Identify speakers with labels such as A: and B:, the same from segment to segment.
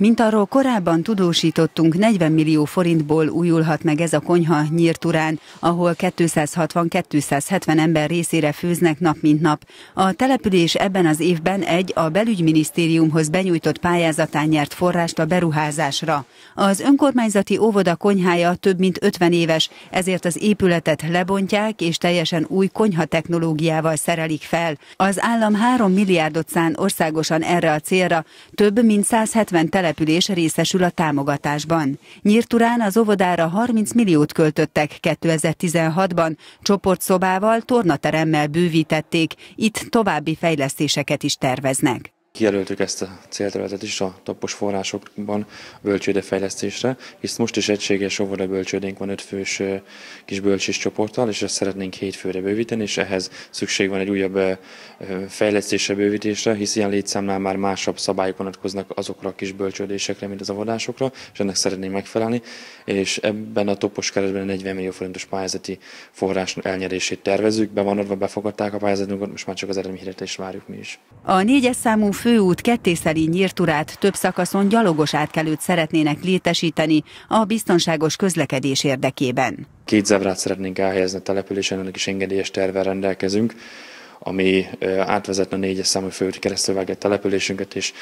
A: Mint arról korábban tudósítottunk, 40 millió forintból újulhat meg ez a konyha Nyírturán, ahol 260-270 ember részére főznek nap mint nap. A település ebben az évben egy a belügyminisztériumhoz benyújtott pályázatán nyert forrást a beruházásra. Az önkormányzati óvoda konyhája több mint 50 éves, ezért az épületet lebontják és teljesen új konyha technológiával szerelik fel. Az állam 3 milliárdot szán országosan erre a célra, több mint 170 település település részesül a támogatásban. Nyírturán az óvodára 30 milliót költöttek 2016-ban, csoportszobával, tornateremmel bővítették, itt további fejlesztéseket is terveznek.
B: Kijelöltük ezt a célterületet is a tapos forrásokban bölcsődefejlesztésre, hisz most is egységes óvoda bölcsődénk van ötfős kis bölcsés csoporttal, és ezt szeretnénk hétfőre bővíteni, és ehhez szükség van egy újabb fejlesztésre, bővítésre, hisz ilyen létszámnál már másabb szabályok vonatkoznak azokra a kis bölcsődésekre, mint az avodásokra, és ennek szeretnénk megfelelni, és ebben a topos keretben 40 millió forintos pályázati forrás elnyerését tervezünk, be van adva, befogadták a pályázatunkat, most már csak az eredményhirdetést várjuk mi is.
A: A négyes számú főút kettészeli nyírturát több szakaszon gyalogos átkelőt szeretnének létesíteni a biztonságos közlekedés érdekében.
B: Két zebrát szeretnénk elhelyezni a településen, ennek is engedélyes tervel rendelkezünk ami átvezetne a négyes számú főúti keresztülvág településünket, és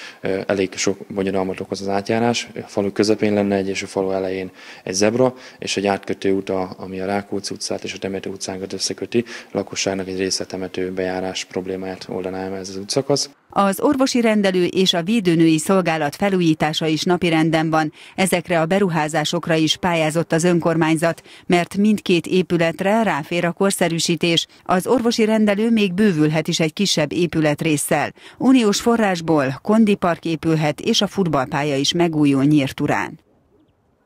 B: elég sok bonyodalmat okoz az átjárás. A falu közepén lenne egy, és a falu elején egy zebra, és egy átkötő út, ami a Rákóczi utcát és a Temető utcánkat összeköti. A lakosságnak egy része temető bejárás problémáját oldaná ez az útszakasz.
A: Az orvosi rendelő és a védőnői szolgálat felújítása is napirenden van. Ezekre a beruházásokra is pályázott az önkormányzat, mert mindkét épületre ráfér a korszerűsítés. Az orvosi rendelő még bővülhet is egy kisebb épületrésszel. Uniós forrásból park épülhet, és a futballpálya is megújul Nyírturán.